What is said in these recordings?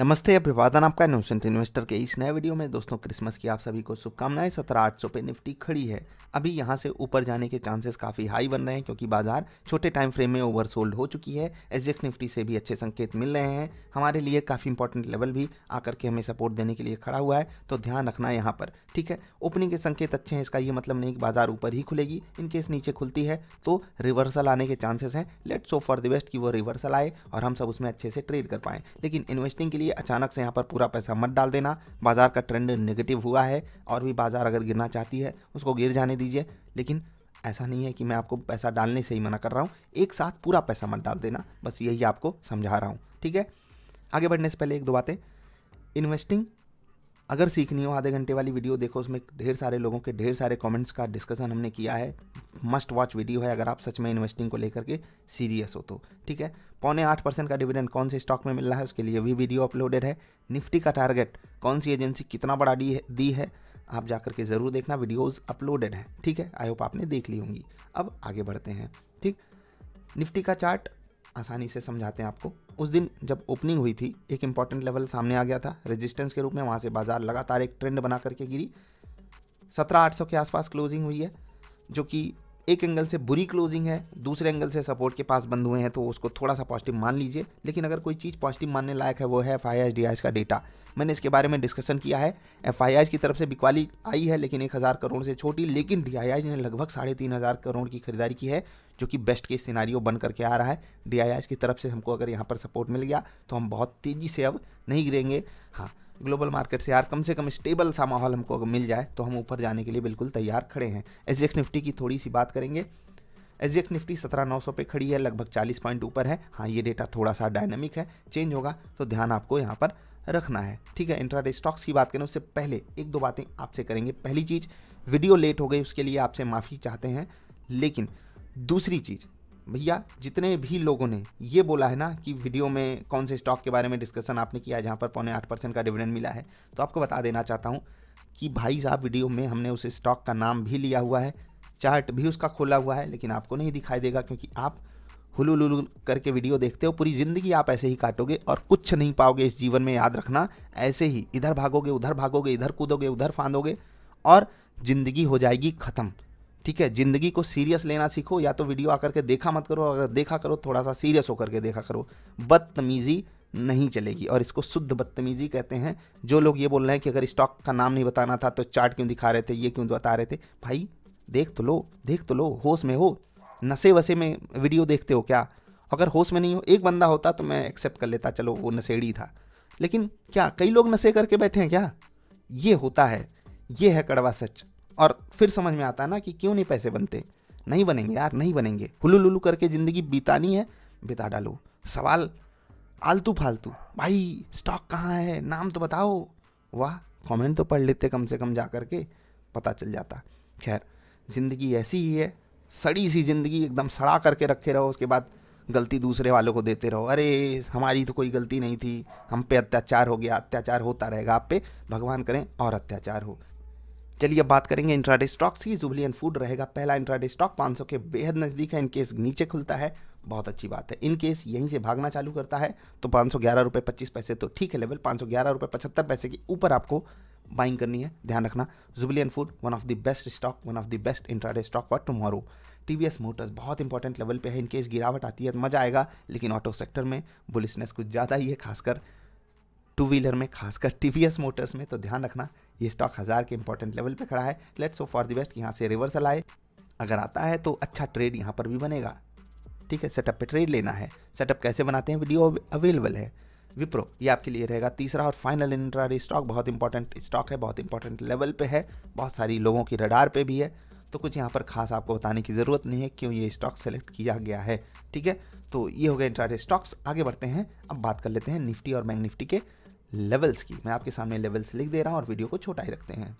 नमस्ते अभिवादन आपका न्यूसेंट इन्वेस्टर के इस नए वीडियो में दोस्तों क्रिसमस की आप सभी को शुभकामनाएं सत्रह आठ सौ पे निफ्टी खड़ी है अभी यहां से ऊपर जाने के चांसेस काफ़ी हाई बन रहे हैं क्योंकि बाजार छोटे टाइम फ्रेम में ओवरसोल्ड हो चुकी है एसजेक निफ्टी से भी अच्छे संकेत मिल रहे हैं हमारे लिए काफ़ी इंपॉर्टेंट लेवल भी आकर के हमें सपोर्ट देने के लिए खड़ा हुआ है तो ध्यान रखना यहाँ पर ठीक है ओपनिंग के संकेत अच्छे हैं इसका ये मतलब नहीं कि बाजार ऊपर ही खुलेगी इनकेस नीचे खुलती है तो रिवर्सल आने के चांसेस हैं let's so for the best कि वो रिवर्सल आए और हम सब उसमें अच्छे से ट्रेड कर पाए लेकिन इन्वेस्टिंग के लिए इसलिए अचानक से यहाँ पर पूरा पैसा मत डाल देना बाजार का ट्रेंड नेगेटिव हुआ है और भी बाजार अगर गिरना चाहती है उसको गिर जाने दीजिए लेकिन ऐसा नहीं है कि मैं आपको पैसा डालने से ही मना कर रहा हूँ एक साथ पूरा पैसा मत डाल देना बस यही आपको समझा रहा हूँ ठीक है आगे बढ़ने से पहले एक दो बातें इन्वेस्टिंग अगर सीखनी हो आधे घंटे वाली वीडियो देखो उसमें ढेर सारे लोगों के ढेर सारे कमेंट्स का डिस्कशन हमने किया है मस्ट वॉच वीडियो है अगर आप सच में इन्वेस्टिंग को लेकर के सीरियस हो तो ठीक है पौने आठ परसेंट का डिविडेंड कौन से स्टॉक में मिल रहा है उसके लिए भी वीडियो अपलोडेड है निफ्टी का टारगेट कौन सी एजेंसी कितना बड़ा दी है दी है आप जाकर के ज़रूर देखना वीडियोज़ अपलोडेड हैं ठीक है आई होप आपने देख ली होंगी अब आगे बढ़ते हैं ठीक निफ्टी का चार्ट आसानी से समझाते हैं आपको उस दिन जब ओपनिंग हुई थी एक इंपॉर्टेंट लेवल सामने आ गया था रेजिस्टेंस के रूप में वहाँ से बाजार लगातार एक ट्रेंड बना करके गिरी सत्रह आठ सौ के आसपास क्लोजिंग हुई है जो कि एक एंगल से बुरी क्लोजिंग है दूसरे एंगल से सपोर्ट के पास बंद हुए हैं तो उसको थोड़ा सा पॉजिटिव मान लीजिए लेकिन अगर कोई चीज़ पॉजिटिव मानने लायक है वो है एफ आई का डेटा मैंने इसके बारे में डिस्कशन किया है एफ की तरफ से बिकवाली आई है लेकिन एक हज़ार करोड़ से छोटी लेकिन डी ने लगभग साढ़े तीन हज़ार करोड़ की खरीदारी की है जो कि बेस्ट केस सिनारियो बन करके आ रहा है डी की तरफ से हमको अगर यहाँ पर सपोर्ट मिल गया तो हम बहुत तेज़ी से अब नहीं गिरेंगे हाँ ग्लोबल मार्केट से यार कम से कम स्टेबल सा माहौल हमको अगर मिल जाए तो हम ऊपर जाने के लिए बिल्कुल तैयार खड़े हैं एस निफ्टी की थोड़ी सी बात करेंगे एस निफ्टी सत्रह नौ सौ पर खड़ी है लगभग चालीस पॉइंट ऊपर है हाँ ये डेटा थोड़ा सा डायनेमिक है चेंज होगा तो ध्यान आपको यहाँ पर रखना है ठीक है डे स्टॉक्स की बात करें उससे पहले एक दो बातें आपसे करेंगे पहली चीज़ वीडियो लेट हो गई उसके लिए आपसे माफ़ी चाहते हैं लेकिन दूसरी चीज़ भैया जितने भी लोगों ने ये बोला है ना कि वीडियो में कौन से स्टॉक के बारे में डिस्कशन आपने किया है जहाँ पर पौने आठ परसेंट का डिविडेंड मिला है तो आपको बता देना चाहता हूँ कि भाई साहब वीडियो में हमने उस स्टॉक का नाम भी लिया हुआ है चार्ट भी उसका खोला हुआ है लेकिन आपको नहीं दिखाई देगा क्योंकि आप हुलू करके वीडियो देखते हो पूरी ज़िंदगी आप ऐसे ही काटोगे और कुछ नहीं पाओगे इस जीवन में याद रखना ऐसे ही इधर भागोगे उधर भागोगे इधर कूदोगे उधर फांदोगे और ज़िंदगी हो जाएगी ख़त्म ठीक है ज़िंदगी को सीरियस लेना सीखो या तो वीडियो आकर के देखा मत करो अगर देखा करो थोड़ा सा सीरियस होकर के देखा करो बदतमीज़ी नहीं चलेगी और इसको शुद्ध बदतमीजी कहते हैं जो लोग ये बोल रहे हैं कि अगर स्टॉक का नाम नहीं बताना था तो चार्ट क्यों दिखा रहे थे ये क्यों बता रहे थे भाई देख तो लो देख तो लो होश में हो नशे वसे में वीडियो देखते हो क्या अगर होश में नहीं हो एक बंदा होता तो मैं एक्सेप्ट कर लेता चलो वो नशेड़ी था लेकिन क्या कई लोग नशे करके बैठे हैं क्या ये होता है ये है कड़वा सच और फिर समझ में आता है ना कि क्यों नहीं पैसे बनते नहीं बनेंगे यार नहीं बनेंगे हुलू करके ज़िंदगी बितानी है बिता डालो सवाल आलतू फालतू भाई स्टॉक कहाँ है नाम तो बताओ वाह कमेंट तो पढ़ लेते कम से कम जा कर के पता चल जाता खैर ज़िंदगी ऐसी ही है सड़ी सी ज़िंदगी एकदम सड़ा करके रखे रहो उसके बाद गलती दूसरे वालों को देते रहो अरे हमारी तो कोई गलती नहीं थी हम पे अत्याचार हो गया अत्याचार होता रहेगा आप पे भगवान करें और अत्याचार हो चलिए अब बात करेंगे इंट्राडे स्टॉक्स की जुबली एंड फूड रहेगा पहला इंट्राडे स्टॉक 500 के बेहद नज़दीक है इनकेस नीचे खुलता है बहुत अच्छी बात है इन केस यहीं से भागना चालू करता है तो पाँच सौ ग्यारह रुपये पच्चीस पैसे तो ठीक है लेवल पाँच सौ ग्यारह रुपये पचहत्तर पैसे के ऊपर आपको बाइंग करनी है ध्यान रखना Jubilant food one of the best stock one of the best intraday stock for tomorrow TVS Motors बहुत इंपॉर्टेंट लेवल पे है इनकेस गिरावट आती है तो मजा आएगा लेकिन ऑटो सेक्टर में बुलिसनेस कुछ ज़्यादा ही है खासकर टू व्हीलर में खासकर टी मोटर्स में तो ध्यान रखना ये स्टॉक हज़ार के इंपॉर्टेंट लेवल पे खड़ा है let's so for the best यहाँ से रिवर्सल आए अगर आता है तो अच्छा ट्रेड यहाँ पर भी बनेगा ठीक है सेटअप पे ट्रेड लेना है सेटअप कैसे बनाते हैं वीडियो अवेलेबल है विप्रो ये आपके लिए रहेगा तीसरा और फाइनल इंट्राडे स्टॉक बहुत इंपॉर्टेंट स्टॉक है बहुत इंपॉर्टेंट लेवल पर है बहुत सारी लोगों की रडार पर भी है तो कुछ यहाँ पर खास आपको बताने की ज़रूरत नहीं है क्यों ये स्टॉक सेलेक्ट किया गया है ठीक है तो ये हो गया इंट्राडे स्टॉक्स आगे बढ़ते हैं अब बात कर लेते हैं निफ्टी और बैंक निफ्टी के लेवल्स की मैं आपके सामने लेवल्स लिख दे रहा हूँ और वीडियो को छोटा ही रखते हैं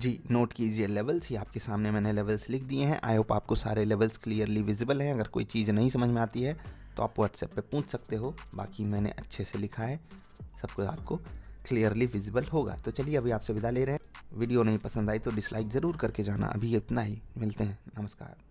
जी नोट कीजिए लेवल्स ये आपके सामने मैंने लेवल्स लिख दिए हैं आई होप आपको सारे लेवल्स क्लियरली विजिबल हैं अगर कोई चीज़ नहीं समझ में आती है तो आप व्हाट्सएप पे पूछ सकते हो बाकी मैंने अच्छे से लिखा है सब कुछ आपको क्लियरली विजिबल होगा तो चलिए अभी आपसे विदा ले रहे हैं वीडियो नहीं पसंद आई तो डिसलाइक ज़रूर करके जाना अभी इतना ही मिलते हैं नमस्कार